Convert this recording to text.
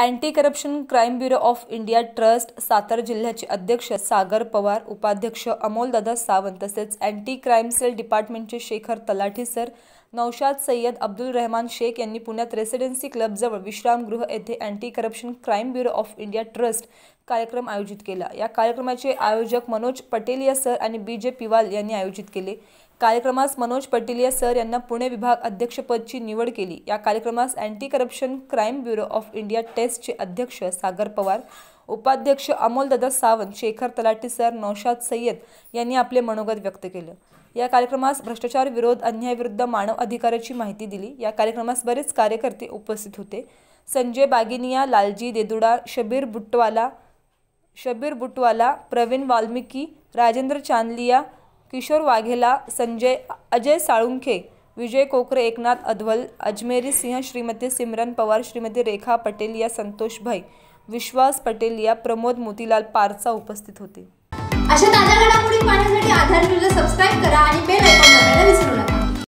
anti corruption crime bureau of India trust Satara जिल्ह्याचे अध्यक्ष सागर पवार उपाध्यक्ष अमोलदादा सावंत तसेच अँटी क्राईम सेल डिपार्टमेंटचे शेखर तलाठी सर नौशाद सय्यद अब्दुल रहमान शेख यांनी पुण्यात रेसिडेन्सी क्लबजवळ विश्रामगृह येथे anti corruption crime bureau of India trust कार्यक्रम आयोजित केला या कार्यक्रमाचे आयोजक मनोज पटेलिया सर आणि बी जे पिवाल यांनी आयोजित केले कार्यक्रमास मनोज पटेलिया सर यांना पुणे विभाग अध्यक्षपदची निवड केली या कार्यक्रमास anti corruption crime bureau of India टेस्टचे अध्यक्ष सागर पवार उपाध्यक्ष अमोल अमोलदादा सावंत शेखर तलाटी सर नौशाद सय्यद यांनी आपले मनोगत व्यक्त केलं या कार्यक्रमास भ्रष्टाचार विरोध अन्यायाविरुद्ध मानव अधिकाराची माहिती दिली या कार्यक्रमास बरेच कार्यकर्ते उपस्थित होते संजय बागिनिया लालजी देदुडा शबीर बुटवाला शबीर बुटवाला प्रवीण वाल्मिकी राजेंद्र चांदलिया किशोर वाघेला संजय अजय साळुंखे विजय कोकरे एकनाथ अद्वल अजमेरी सिंह श्रीमती सिमरन पवार श्रीमती रेखा पटेल या संतोष भाई विश्वास पटेल या प्रमोद मोतीलाल पारचा उपस्थित होते